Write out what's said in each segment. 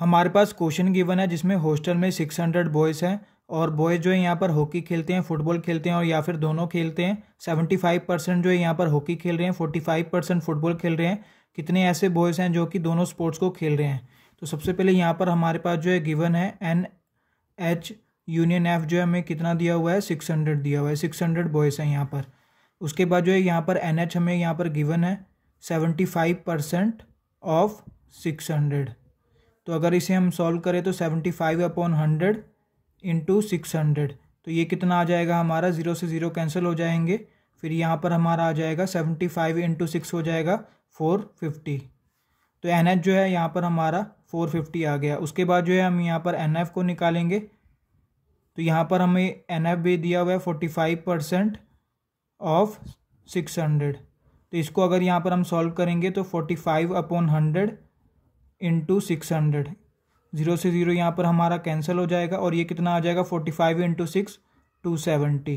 हमारे पास question given है जिसमें हॉस्टल में सिक्स हंड्रेड बॉयज़ हैं और बॉयज़ जो है यहाँ पर हॉकी खेलते हैं फुटबॉल खेलते हैं और या फिर दोनों खेलते हैं सेवेंटी फाइव परसेंट जो है यहाँ पर हॉकी खेल रहे हैं फोर्टी फाइव परसेंट फुटबॉल खेल रहे हैं कितने ऐसे बॉयज़ हैं जो कि दोनों स्पोर्ट्स को खेल रहे हैं तो सबसे पहले यहाँ पर हमारे पास जो है गिवन है एन एच यूनियन एफ जो है हमें कितना दिया हुआ है सिक्स हंड्रेड दिया हुआ है सिक्स हंड्रेड बॉयज़ हैं यहाँ पर उसके बाद जो है यहाँ पर एन एच हमें यहाँ पर गिवन है seventy five percent of six hundred तो अगर इसे हम सॉल्व करें तो seventy five upon hundred into six hundred तो ये कितना आ जाएगा हमारा ज़ीरो से ज़ीरो कैंसिल हो जाएंगे फिर यहाँ पर हमारा आ जाएगा सेवेंटी फाइव इंटू सिक्स हो जाएगा फोर फिफ्टी तो एन एच जो है यहाँ पर हमारा फोर फिफ्टी आ गया उसके बाद जो है हम यहाँ पर एन एफ़ को निकालेंगे तो यहाँ पर हमें एन एफ भी दिया हुआ है forty five percent of six hundred तो इसको अगर यहाँ पर हम सॉल्व करेंगे तो forty five upon hundred into six hundred zero से ज़ीरो यहाँ पर हमारा कैंसिल हो जाएगा और ये कितना आ जाएगा forty five into six two seventy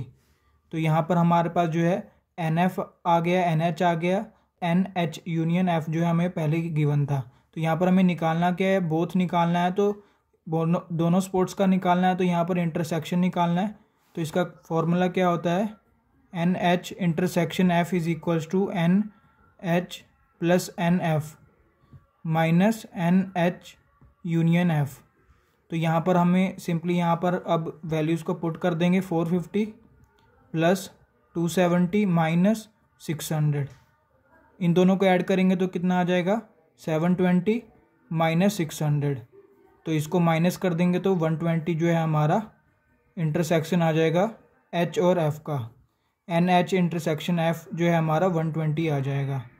तो यहाँ पर हमारे पास जो है एन एफ आ गया एन एच आ गया एन एच यूनियन एफ जो है हमें पहले गिवन था तो यहाँ पर हमें निकालना क्या है बोथ निकालना है तो दोनों स्पोर्ट्स का निकालना है तो यहाँ पर इंटरसेक्शन निकालना है तो इसका फॉर्मूला क्या होता है N H intersection F is equals to N H plus N F minus N H union F तो यहाँ पर हमें सिंपली यहाँ पर अब वैल्यूज़ को पुट कर देंगे four fifty plus two seventy minus six hundred इन दोनों को ऐड करेंगे तो कितना आ जाएगा seven twenty minus six hundred तो इसको माइनस कर देंगे तो वन ट्वेंटी जो है हमारा इंटरसेक्शन आ जाएगा एच और एफ़ का एन एच इंटरसेक्शन एफ़ जो है हमारा वन ट्वेंटी आ जाएगा